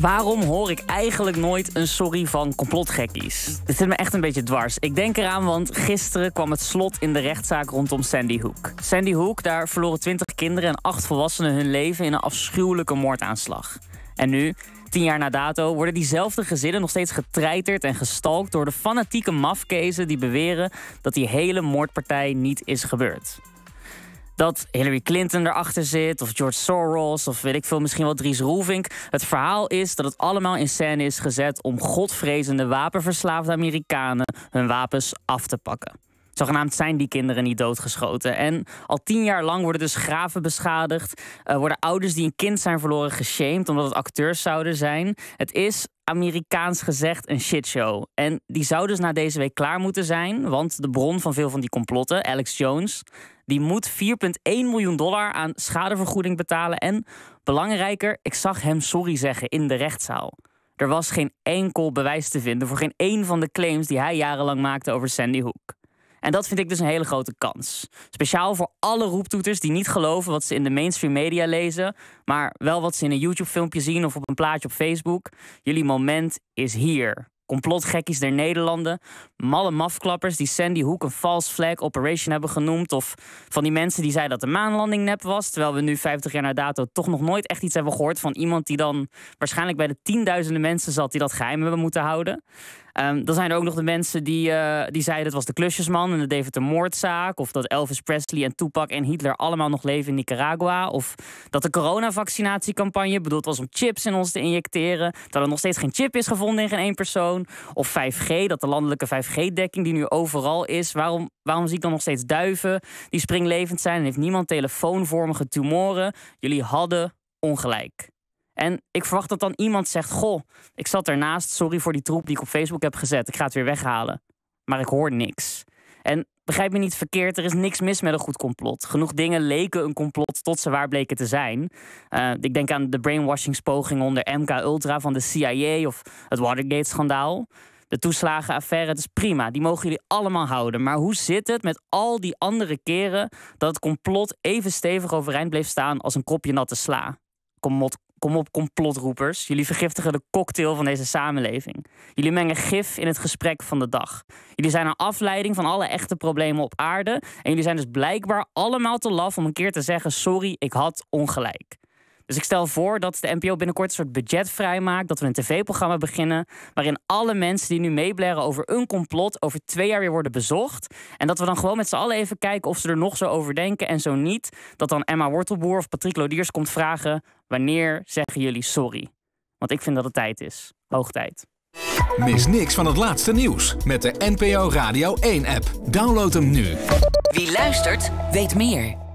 Waarom hoor ik eigenlijk nooit een sorry van complotgekkies? Dit zit me echt een beetje dwars. Ik denk eraan, want gisteren kwam het slot in de rechtszaak rondom Sandy Hook. Sandy Hook, daar verloren 20 kinderen en 8 volwassenen hun leven in een afschuwelijke moordaanslag. En nu, tien jaar na dato, worden diezelfde gezinnen nog steeds getreiterd en gestalkt door de fanatieke mafkezen die beweren dat die hele moordpartij niet is gebeurd dat Hillary Clinton erachter zit, of George Soros, of weet ik veel, misschien wel Dries Roelvink. Het verhaal is dat het allemaal in scène is gezet om godvrezende wapenverslaafde Amerikanen hun wapens af te pakken. Zogenaamd zijn die kinderen niet doodgeschoten. En al tien jaar lang worden dus graven beschadigd. Eh, worden ouders die een kind zijn verloren geshamed omdat het acteurs zouden zijn. Het is Amerikaans gezegd een shitshow. En die zou dus na deze week klaar moeten zijn, want de bron van veel van die complotten, Alex Jones, die moet 4,1 miljoen dollar aan schadevergoeding betalen. En belangrijker, ik zag hem sorry zeggen in de rechtszaal. Er was geen enkel bewijs te vinden voor geen één van de claims die hij jarenlang maakte over Sandy Hook. En dat vind ik dus een hele grote kans. Speciaal voor alle roeptoeters die niet geloven wat ze in de mainstream media lezen, maar wel wat ze in een YouTube-filmpje zien of op een plaatje op Facebook. Jullie moment is hier. Complotgekkies der Nederlanden, malle mafklappers die Sandy Hook een false flag operation hebben genoemd, of van die mensen die zeiden dat de maanlanding nep was, terwijl we nu 50 jaar na dato toch nog nooit echt iets hebben gehoord van iemand die dan waarschijnlijk bij de tienduizenden mensen zat die dat geheim hebben moeten houden. Um, dan zijn er ook nog de mensen die, eh, die zeiden het was de klusjesman en de David de Moordzaak. Of dat Elvis Presley en Tupac en Hitler allemaal nog leven in Nicaragua. Of dat de coronavaccinatiecampagne bedoeld was om chips in ons te injecteren. Dat er nog steeds geen chip is gevonden in geen één persoon. Of 5G, dat de landelijke 5G-dekking die nu overal is. Waarom, waarom zie ik dan nog steeds duiven die springlevend zijn en heeft niemand telefoonvormige tumoren? Jullie hadden ongelijk. En ik verwacht dat dan iemand zegt: Goh, ik zat ernaast, sorry voor die troep die ik op Facebook heb gezet. Ik ga het weer weghalen. Maar ik hoor niks. En begrijp me niet verkeerd, er is niks mis met een goed complot. Genoeg dingen leken een complot tot ze waar bleken te zijn. Eh, ik denk aan de brainwashingspoging onder MK Ultra van de CIA of het Watergate-schandaal. De toeslagenaffaire, het is prima, die mogen jullie allemaal houden. Maar hoe zit het met al die andere keren dat het complot even stevig overeind bleef staan als een kopje natte sla? Kom, Kom op, complotroepers. Jullie vergiftigen de cocktail van deze samenleving. Jullie mengen gif in het gesprek van de dag. Jullie zijn een afleiding van alle echte problemen op aarde. En jullie zijn dus blijkbaar allemaal te laf om een keer te zeggen: sorry, ik had ongelijk. Dus ik stel voor dat de NPO binnenkort een soort budget vrijmaakt. Dat we een tv-programma beginnen. Waarin alle mensen die nu meeblaren over een complot. over twee jaar weer worden bezocht. En dat we dan gewoon met z'n allen even kijken of ze er nog zo over denken. En zo niet, dat dan Emma Wortelboer of Patrick Lodiers komt vragen. Wanneer zeggen jullie sorry? Want ik vind dat het tijd is. Hoog tijd. Mis niks van het laatste nieuws met de NPO Radio 1-app. Download hem nu. Wie luistert, weet meer.